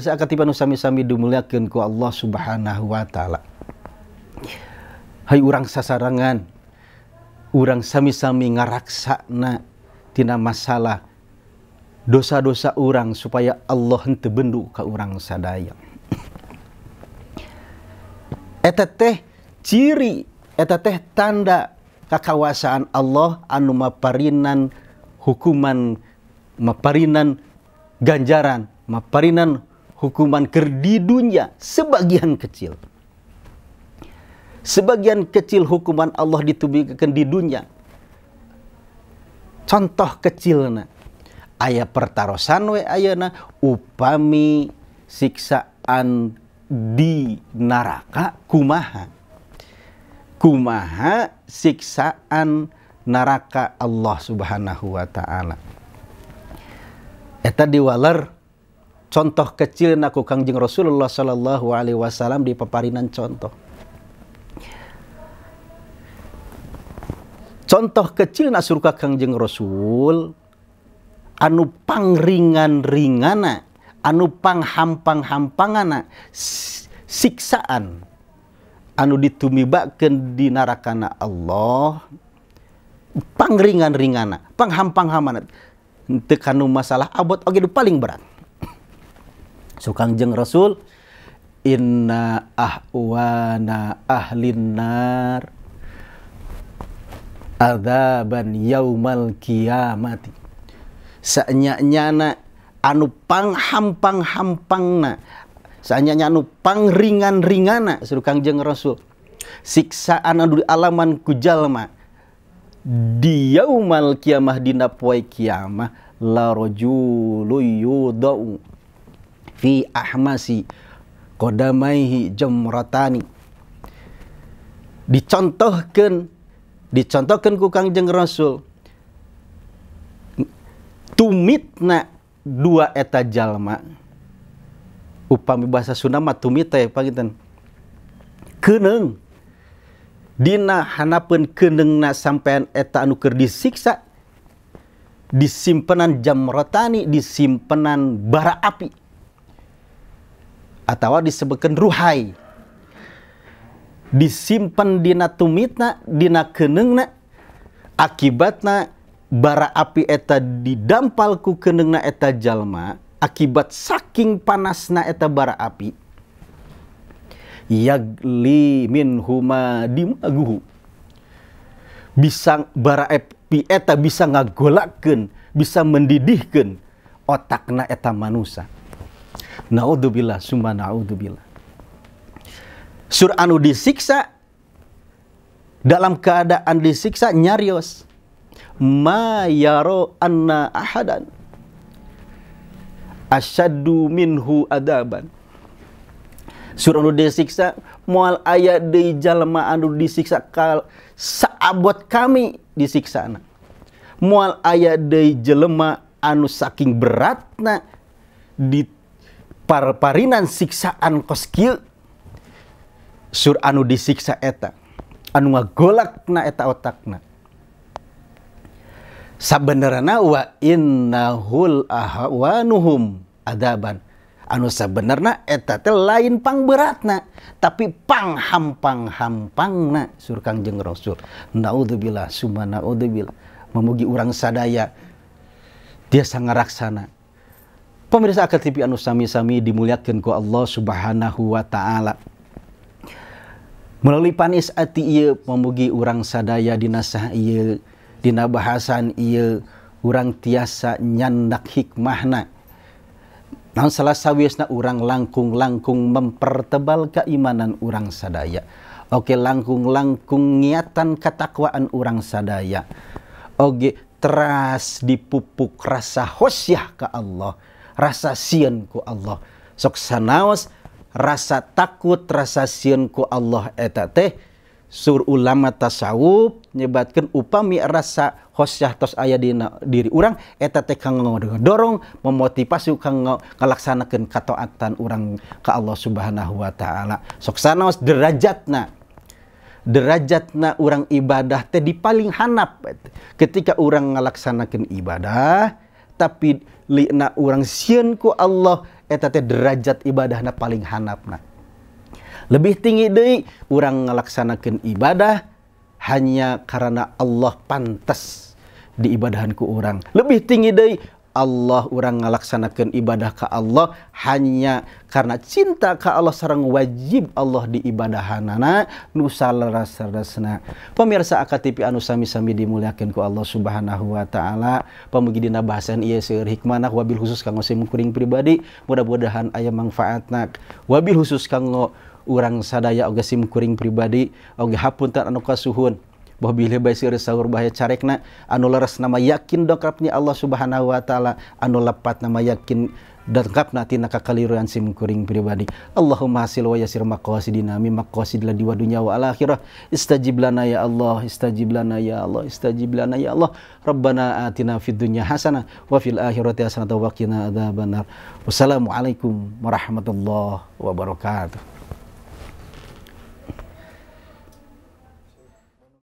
ami-sami duku Allah subhanahu Wa ta'ala Hai urang sasarangan urang sami-sami ngaraksanatina masalah dosa-dosa orang supaya Allah terbenduk ke orangrang sadang teh cirieta teh tanda kakawasaan Allah anu mapan hukuman mapperian ganjaran mainan hukuman kerdi dunia sebagian kecil. Sebagian kecil hukuman Allah ditubuhkan di dunia. Contoh kecilnya, ayah pertarosan we ayana upami siksaan di neraka kumaha. Kumaha siksaan neraka Allah Subhanahu wa taala. Eta diwaler kecilku Kangjeng Rasulullah Shallallahu Alaihi Wasallam di peparinan contoh contoh kecil nas surka Kangjeng Rasul anu pang ringan ringana anu panghampanghampang anak siksaan anu ditumi bak dinarana Allah pangringan ringana panghampang hamanat tekan masalah abot Oh gitu paling berat Suka jeng rasul inna ahwana ahlin Albanumal kia matisnyanyana anu panghampanghampang nasanya nyanu pang ringan ringan suang jeng rasul siksa anak dulaman ku Jalma diaumal kiamahdina kiamah lajuulu da fi ahmasi kodamaihi jemratani dicontohkan dicontohkan ku Kangjeng Rasul tumitna dua eta jalma upami bahasa Sunda mah tumit teh ya, pangitan keneng dina hanapeun keneungna sampean eta anu keur disiksa disimpenan jamratani disimpenan bara api disebeken ruhai disimpandina tumit naken akibat na bara api-eta didampalku kenenna eta jalma akibat saking panas na eta bara api bisa baraeta bisa ngagolken bisa mendidihkan otak naeta manusa Naudzubillah, summa naudzubillah. Sur anu disiksa dalam keadaan disiksa nyarios ma yaro anna ahadan asyaddu minhu adaban Surah anu disiksa moal aya deui jalma anu disiksa kal saabot kami disiksa na. Moal aya deui jelema anu saking beratna di punya parparinan siksaan koskil sur anu disiksa eta an golak ona ada anueta lain pang beratna tapi panghampanghampang na surkanjeng rasulbil memugi urang sadaya dia sangat ngaraksana pemeriksa keikan usami-sami dimuliatkanku Allah subhanahu Wa Ta'ala Melli panis atiil memmugi urang sadayadinadina bahasa orangrang tiasa nyanda hikmahna Nam salahna urang langkung langkung mempertebal keimanan orangrang sadaya Oke langkung langkung niatan katakwaan orangrang sadaya Oke teras dipupuk rasa hosyah ke Allah. rasa siunku Allah soksanaos rasa takut rasa siunku Allaheta teh sur ulama tasaw menyebabkan up rasasyah aya diri urangdorong memotivasi ngalaksanakan katoatan urang ke Allah subhanahu Wa ta'ala soksana derajatna derajat na urang ibadah teh di paling hanap ketika urang melaksanakan ibadah, tapi lina urang siunku Allaheta derajat ibadahnya paling hanapna lebih tinggi day orang ngalaksanakan ibadah hanya karena Allah pantes di ibahanku orangrang lebih tinggi de Allah orang ngalaksanakan ibadah ke Allah hanya karena cintakah Allah seorang wajib Allah di ibadahna nusal rasarasna pemirsa KTP nusami-sami dimuliakanku Allah subhanahu Wa ta'ala pemugidina bahasan Iir hikmana wabil khususkan ngosimkuring pribadi mudah-mudahan ayam manfaatnak wabi khusus kamu ngo urang sadaya ogasimkuring pribadi ogGHpun tak kas suhun bahwa bila bayi sirih sahur bahaya carikna anu leres nama yakin dongkapnya Allah Subhanahu wa taala anu lepat nama yakin nanti nak kakaliruan sim kuring pribadi Allahumma hasil wa yasir dinami mimma qasidla di wadunya wa al akhirah istajib lana ya Allah istajib lana ya Allah istajib lana ya Allah rabbana atina fid dunya hasanah wa fil akhirati hasanah wa qina adzabannar wassalamu warahmatullahi wabarakatuh